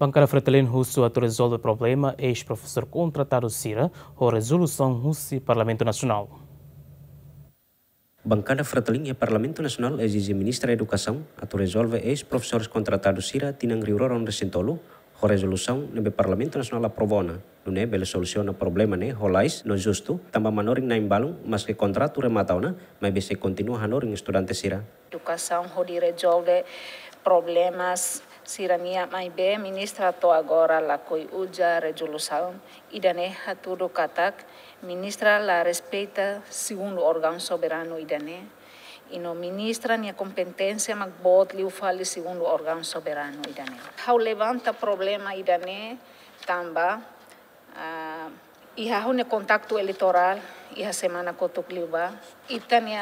Bancara Fratelin Russo a resolve o problema ex-professor contratado Cira ou resolução Russo Parlamento Nacional. Bancada Fratelin e Parlamento Nacional exige Ministra da Educação a resolve ex-professores contratados Cira tinham riuroron recentolo ho resolução no Parlamento Nacional aprovona. Não é bela solução ao problema, né? Rolais, não justo, também manoring na embalum, mas que contrato mais mas se continua hanoring estudante sira. Educação, ho resolve problemas Siramia Maibe, ministra to agora la coi uja resolução, e daneja tudo katak, ministra la respeita segundo órgão soberano i dane i no ministra nia competência magbot liu fale segundo órgão soberano i dane. Hau levanta problema i dane tamba, uh, ah, e hau ne contacto eleitoral, y a Semana Cotoclibá. Y también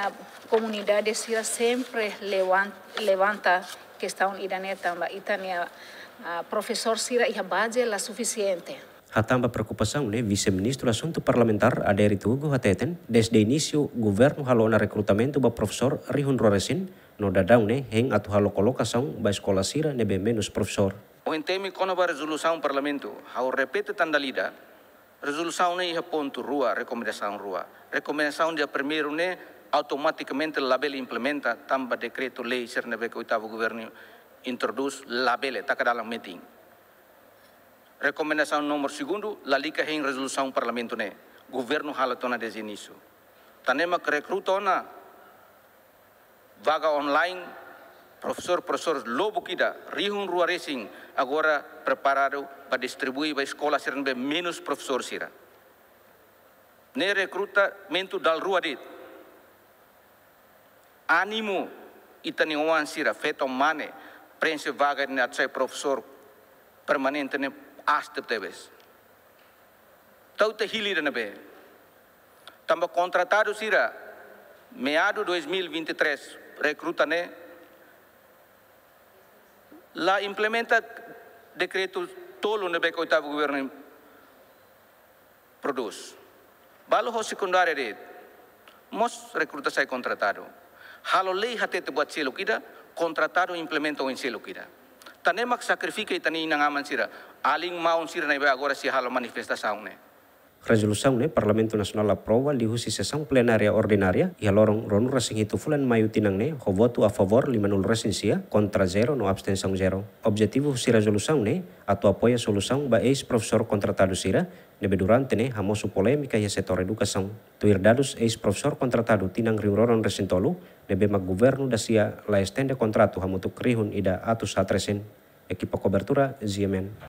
comunidad de siempre levanta, levanta que está un iraní Y uh, profesor Sira y baje la suficiente. Hatamba preocupación né? Vice-ministro asunto Parlamentar, Aderi Tugu Hateten, desde inicio governo halou na ba profesor professor Rihun Roresin, no da né? Heng atu halo colocação ba escola Sira, nebe menos professor. O enteme com a resolução parlamento, repetir repete tandalida, Resolução né é ponto rua, recomendação rua. Recomendação de primeiro né automaticamente label implementa tamba decreto lei sernebe que o oitavo governo introduz label tá um meeting. Recomendação número segundo, é em resolução parlamento né. Governo tona desde início. Tanema que recrutona vaga online professor professor Lobo Kida, Rihun Rua Racing, agora preparado para distribuir para a escola Siranbe menos professor Sira. Ne recrutamento da Rua Dit. Ânimo itaniuan Sira, feto mane, prensa vaga ne atsai professor permanente ne aste tebes. Tau te hilira nebe. Tamba contratado Sira, meado 2023, recruta ne la implementa decretul tolo de beco itavo governo produz. Balo ho secundária de mos recruta sai contratado. Halo lei hatete buat selo kida contratado implementa o selo kida. Tanemak sacrifica itani nangaman sira. Aling maun sira naibe agora si halo manifestação ne. Resolução, né, Parlamento Nacional aprova lihusi sesang plenaria ordinaria e lorong ronu resing itu fulan maio tinang né, a favor lima nul resencia, contra zero no abstenção zero. Objetivo si resolução né, atau apoia solução ba ex-professor contratado sira, nebe durante né, hamosu polêmica e setor educação. eis ex-professor contratado tinang riuroron resintolu, nebe mag governo da sia la estende contrato hamutuk rihun ida atus atresin. Equipa cobertura, Ziemen.